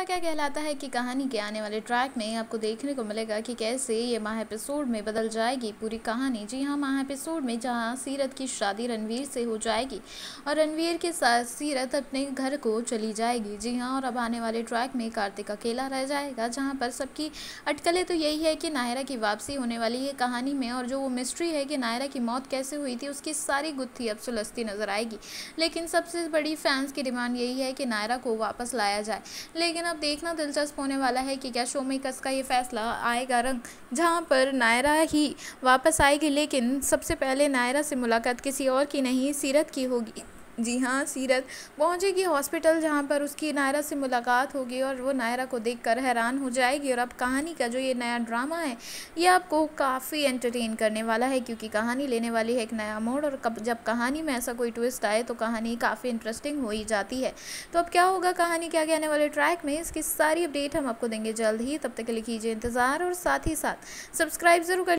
सपना क्या कहलाता है कि कहानी के आने वाले ट्रैक में आपको देखने को मिलेगा कि कैसे ये माह एपिसोड में बदल जाएगी पूरी कहानी जी हाँ माह एपिसोड में जहाँ सीरत की शादी रणवीर से हो जाएगी और रणवीर के साथ सीरत अपने घर को चली जाएगी जी हाँ और अब आने वाले ट्रैक में कार्तिक अकेला रह जाएगा जहाँ पर सबकी अटकलें तो यही है कि नायरा की वापसी होने वाली है कहानी में और जो वो मिस्ट्री है कि नायरा की मौत कैसे हुई थी उसकी सारी गुत्थी अब सुलझती नजर आएगी लेकिन सबसे बड़ी फैंस की डिमांड यही है कि नायरा को वापस लाया जाए लेकिन अब देखना दिलचस्प होने वाला है कि क्या शो कस का ये फैसला आएगा रंग जहाँ पर नायरा ही वापस आएगी लेकिन सबसे पहले नायरा से मुलाकात किसी और की नहीं सीरत की होगी जी हाँ सीरत पहुँचेगी हॉस्पिटल जहाँ पर उसकी नायरा से मुलाकात होगी और वो नायरा को देखकर हैरान हो जाएगी और अब कहानी का जो ये नया ड्रामा है ये आपको काफ़ी एंटरटेन करने वाला है क्योंकि कहानी लेने वाली है एक नया मोड़ और कब जब कहानी में ऐसा कोई ट्विस्ट आए तो कहानी काफ़ी इंटरेस्टिंग हो ही जाती है तो अब क्या होगा कहानी के आगे आने वाले ट्रैक में इसकी सारी अपडेट हम आपको देंगे जल्द ही तब तक के लिए कीजिए इंतज़ार और साथ ही साथ सब्सक्राइब ज़रूर कर